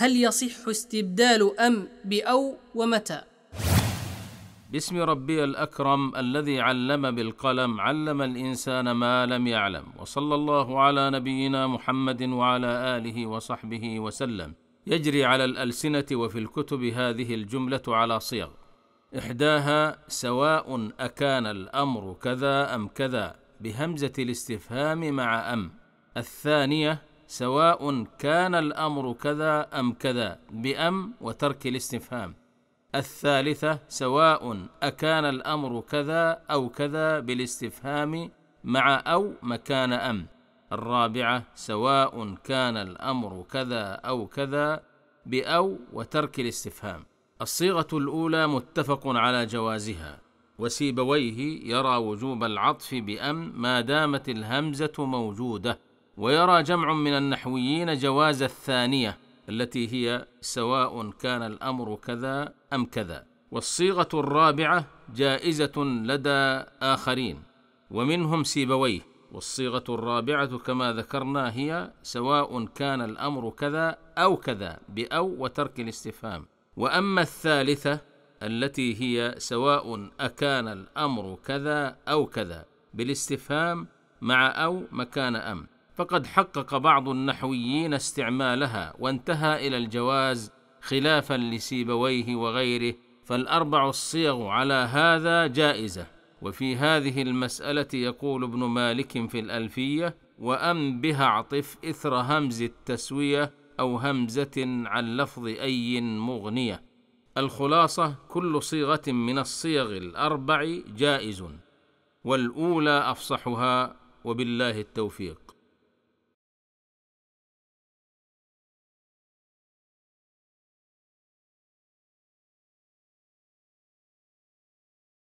هل يصح استبدال أم بأو ومتى؟ باسم ربي الأكرم الذي علم بالقلم علم الإنسان ما لم يعلم وصلى الله على نبينا محمد وعلى آله وصحبه وسلم يجري على الألسنة وفي الكتب هذه الجملة على صيغ إحداها سواء أكان الأمر كذا أم كذا بهمزة الاستفهام مع أم الثانية سواء كان الامر كذا ام كذا بام وترك الاستفهام الثالثه سواء اكان الامر كذا او كذا بالاستفهام مع او مكان ام الرابعه سواء كان الامر كذا او كذا باو وترك الاستفهام الصيغه الاولى متفق على جوازها وسيبويه يرى وجوب العطف بام ما دامت الهمزه موجوده ويرى جمع من النحويين جواز الثانيه التي هي سواء كان الامر كذا ام كذا والصيغه الرابعه جائزه لدى اخرين ومنهم سيبويه والصيغه الرابعه كما ذكرنا هي سواء كان الامر كذا او كذا باو وترك الاستفهام واما الثالثه التي هي سواء اكان الامر كذا او كذا بالاستفهام مع او مكان ام فقد حقق بعض النحويين استعمالها وانتهى الى الجواز خلافا لسيبويه وغيره فالاربع الصيغ على هذا جائزه وفي هذه المساله يقول ابن مالك في الالفيه وام بها اعطف اثر همز التسويه او همزه عن لفظ اي مغنيه الخلاصه كل صيغه من الصيغ الاربع جائز والاولى افصحها وبالله التوفيق